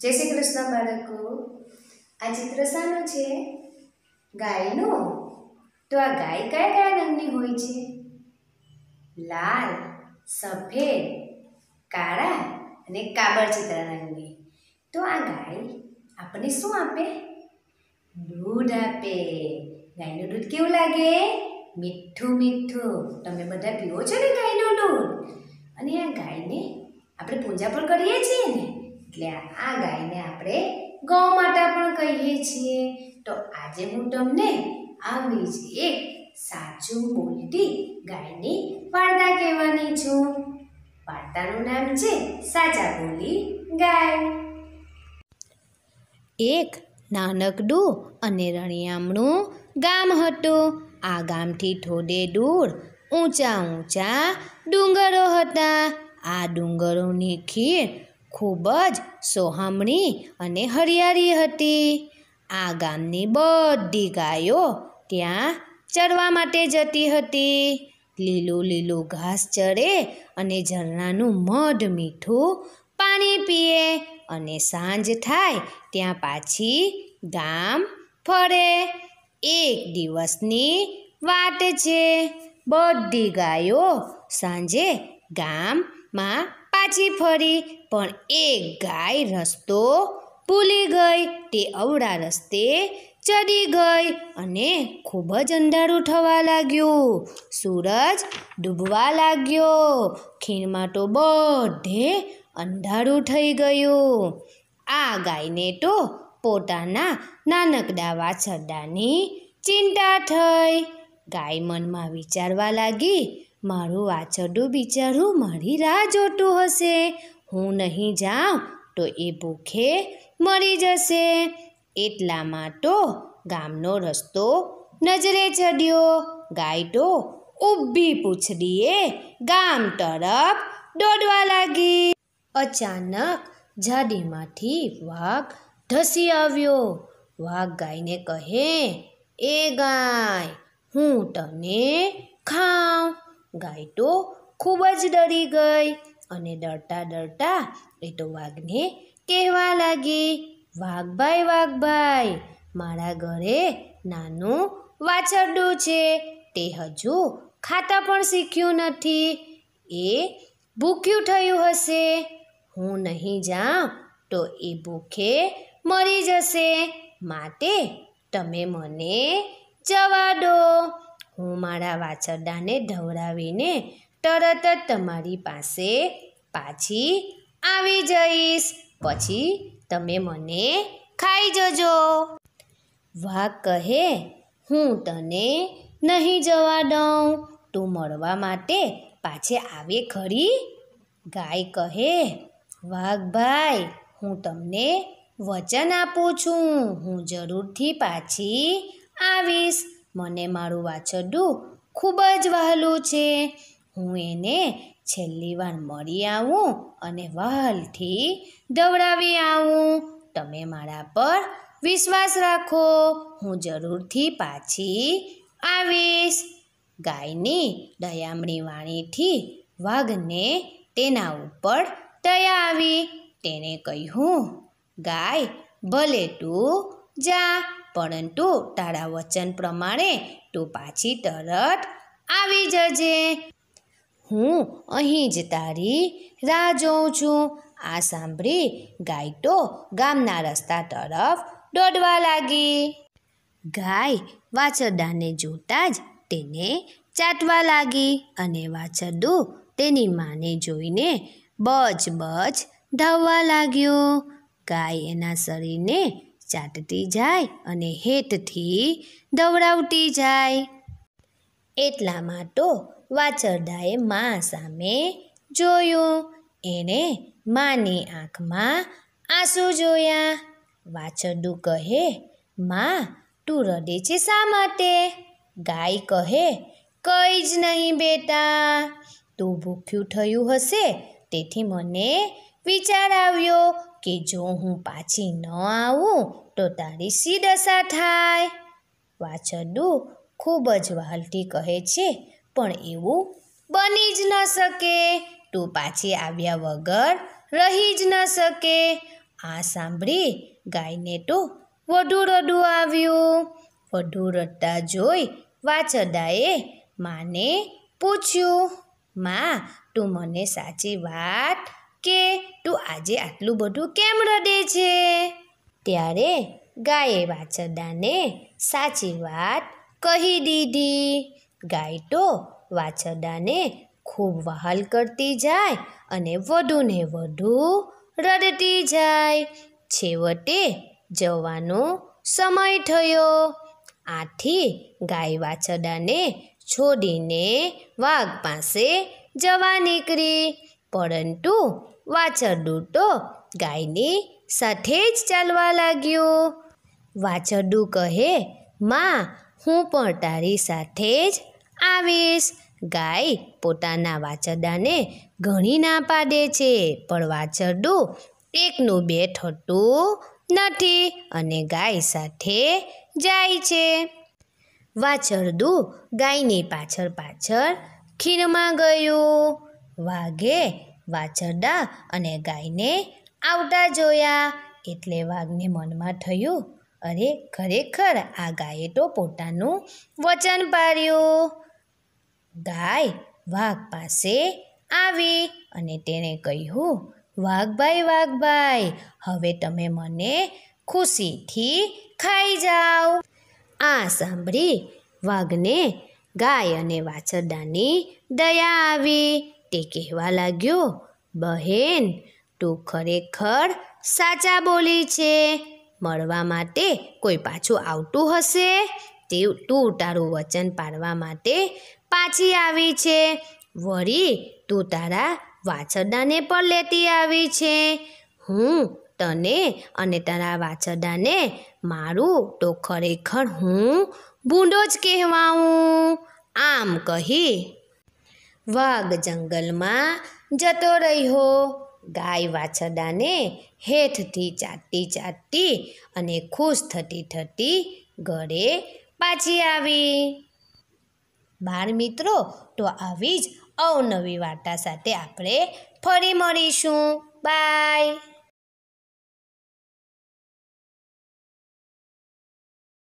જય શ્રી કૃષ્ણ બાળકો આ ચિત્ર શાનું છે ગાયનું તો આ ગાય કયા કયા રંગની હોય છે લાલ સફેદ કાળા અને કાબર ચિત્ર રંગની તો આ ગાય આપણને શું આપે દૂધ આપે ગાયનું દૂધ કેવું લાગે મીઠું મીઠું તમે બધા પીવો છો ને ગાયનું દૂધ અને આ ગાયને આપણે પૂજા પણ કરીએ છીએ ને એટલે આ ગાયને આપણે ગૌ માતા પણ કહીએ છીએ તો આજે હું તમને આવી જ એક સાચું બોલતી ગાયની વાર્તા કહેવાની છું વાર્તાનું નામ છે સાચા બોલી ગાય એક નાનકડું અને રણિયામણું ગામ હતું આ ગામથી થોડે દૂર ઊંચા ઊંચા ડુંગરો હતા આ ડુંગરોની ખીર ખૂબ જ સોહામણી અને હરિયાળી હતી આ ગામની બધી ગાયો ત્યાં ચરવા માટે જતી હતી લીલું લીલું ઘાસ ચરે અને ઝરણાનું મધ મીઠું પાણી પીએ અને સાંજ થાય ત્યાં પાછી ગામ ફરે એક દિવસની વાત છે બધી ગાયો સાંજે ગામમાં પાછી ફરી પણ એ ગાય રસ્તો ભૂલી ગઈ તે અવળા રસ્તે ચડી ગઈ અને ખૂબ જ અંધારું થવા લાગ્યું સૂરજ ડૂબવા લાગ્યો ખીણમાં તો બધે અંધારું થઈ ગયું આ ગાયને તો પોતાના નાનકડા વાછરડાની ચિંતા થઈ ગાય મનમાં વિચારવા લાગી મારું વાછરડું બિચારું મારી રાહ જોતું હશે હું નહીં જાઉં તો એ ભૂખે મરી જશે એટલામાં તો ગામનો રસ્તો નજરે ચડ્યો ગાય તો ઊભી પૂછડીએ ગામ તરફ દોડવા લાગી અચાનક જાડીમાંથી વાઘ ધસી આવ્યો વાઘ ગાયને કહે એ ગાય હું તને ખાઉં ગાય તો ખૂબ જ ડરી ગઈ અને ડરતા ડરતા એ તો વાઘને કહેવા લાગી વાઘભાઈ વાઘભાઈ મારા ઘરે નાનું વાછરડું છે તે હજુ ખાતા પણ શીખ્યું નથી એ ભૂખ્યું થયું હશે હું નહીં જાઉં તો એ ભૂખે મરી જશે માટે તમે મને જવા દો હું મારા વાછરડાને ઢવડાવીને તરત જ તમારી પાસે પાછી આવી જઈશ પછી તમે મને ખાઈ જજો વાઘ કહે હું તને નહીં જવા દઉં તું મળવા માટે પાછે આવે ખરી ગાય કહે વાઘ ભાઈ હું તમને વચન આપું છું હું જરૂરથી પાછી આવીશ મને મારું વાછરડું ખૂબ જ વહાલું છે હું એને છેલ્લી વાર મળી આવું અને વહાલથી દવડાવી આવું તમે મારા પર વિશ્વાસ રાખો હું જરૂરથી પાછી આવીશ ગાયની દયામણી વાણીથી વાઘને તેના ઉપર દયા આવી તેણે કહ્યું ગાય ભલે તું જા પરંતુ તારા વચન પ્રમાણે તું પાછી તરત આવી જજે હું અહીં જ તારી રાહ જોઉં છું આ સાંભળી ગાય તો ગામના રસ્તા તરફ દોડવા લાગી ગાય વાછરડાને જોતા જ તેને ચાટવા લાગી અને વાછરડું તેની માને જોઈને બચ બચ ધાવવા લાગ્યો ગાય એના શરીરને ચાટતી જાય અને હેતથી દવડાવતી જાય એટલામાં તો વાછરડાએ મા સામે જોયું એણે માની આંખમાં આંસુ જોયા વાછરડું કહે મા તું રડે છે શા માટે ગાય કહે કંઈ જ નહીં બેટા તું ભૂખ્યું થયું હશે તેથી મને વિચાર આવ્યો કે જો હું પાછી ન આવું તો તારી સી દશા થાય વાછરડું ખૂબ જ વહાલથી કહે છે પણ એવું બની જ ન શકે તું પાછી આવ્યા વગર રહી જ ન શકે આ સાંભળી ગાયને તો વધુ રડું આવ્યું વધુ રડતા જોઈ વાછરડાએ માને પૂછ્યું માં તું મને સાચી વાત કે તું આજે આટલું બધું કેમ રડે છે ત્યારે ગાયે વાછરડાને સાચી વાત કહી દીધી ગાય તો વાછરડાને ખૂબ વહાલ કરતી જાય અને વધુ ને વધુ રડતી જાય છેવટે જવાનો સમય થયો આથી ગાય વાછરડાને છોડીને વાઘ પાસે જવા નીકળી પરંતુ વાછરડું તો ગાયની સાથે જ ચાલવા લાગ્યો વાછરડું કહે માં હું પણ તારી સાથે જ આવીશ ગાય પોતાના વાછરડાને ઘણી ના પાડે છે પણ વાછરડું એકનું બે થતું નથી અને ગાય સાથે જાય છે વાછરડું ગાયની પાછળ પાછળ ખીરમાં ગયું વાઘે વાછરડા અને ગાયને આવતા જોયા એટલે વાઘને મનમાં થયું અરે ખરેખર આ ગાયે તો પોતાનું વચન પાડ્યું ગાય વાઘ પાસે આવી અને તેણે કહ્યું વાઘભાઈ વાઘભાઈ હવે તમે મને ખુશીથી ખાઈ જાઓ આ સાંભળી વાઘને ગાય અને વાછરડાની દયા આવી તે કહેવા લાગ્યો બહેન તું ખરેખર સાચા બોલી છે મળવા માટે કોઈ પાછું આવતું હશે તે તું તારું વચન પાડવા માટે પાછી આવી છે વળી તું તારા વાછરડાને પણ લેતી આવી છે હું તને અને તારા વાછરડાને મારું તો ખરેખર હું ભૂંડો જ કહેવાઉં આમ કહી વાઘ જંગલમાં જતો રહ્યો ગાય વાછરડાને હેઠથી ચાટતી ચાટતી અને ખુશ થતી થતી ઘરે પાછી આવી બાળ મિત્રો તો આવી જ અવનવી વાર્તા સાથે આપણે ફરી મળીશું બાય